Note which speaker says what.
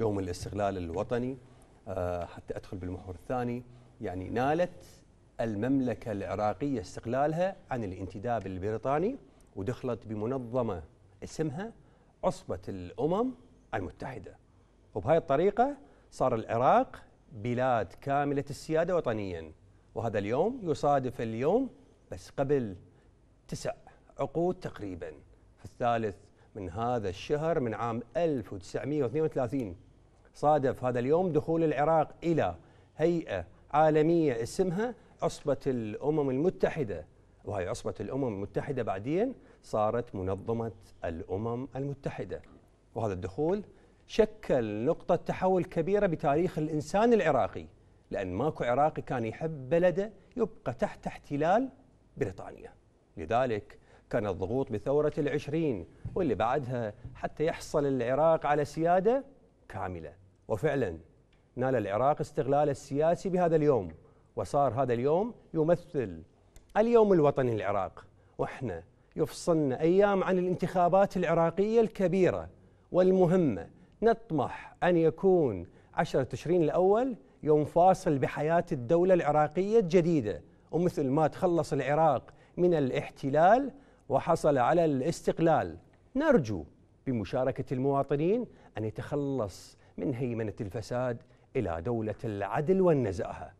Speaker 1: يوم الاستقلال الوطني آه، حتى أدخل بالمحور الثاني يعني نالت المملكة العراقية استقلالها عن الانتداب البريطاني ودخلت بمنظمة اسمها عصبة الأمم المتحدة وبهذه الطريقة صار العراق بلاد كاملة السيادة وطنيا وهذا اليوم يصادف اليوم بس قبل تسع عقود تقريبا في الثالث من هذا الشهر من عام 1932 صادف هذا اليوم دخول العراق إلى هيئة عالمية اسمها عصبة الأمم المتحدة وهي عصبة الأمم المتحدة بعدين صارت منظمة الأمم المتحدة وهذا الدخول شكل نقطة تحول كبيرة بتاريخ الإنسان العراقي لأن ماكو عراقي كان يحب بلده يبقى تحت احتلال بريطانيا لذلك كان الضغوط بثورة العشرين واللي بعدها حتى يحصل العراق على سيادة كاملة وفعلا نال العراق استغلاله السياسي بهذا اليوم وصار هذا اليوم يمثل اليوم الوطني للعراق واحنا يفصلنا ايام عن الانتخابات العراقيه الكبيره والمهمه نطمح ان يكون 10 تشرين الاول يوم فاصل بحياه الدوله العراقيه الجديده ومثل ما تخلص العراق من الاحتلال وحصل على الاستقلال نرجو بمشاركه المواطنين ان يتخلص من هيمنة الفساد إلى دولة العدل والنزاهة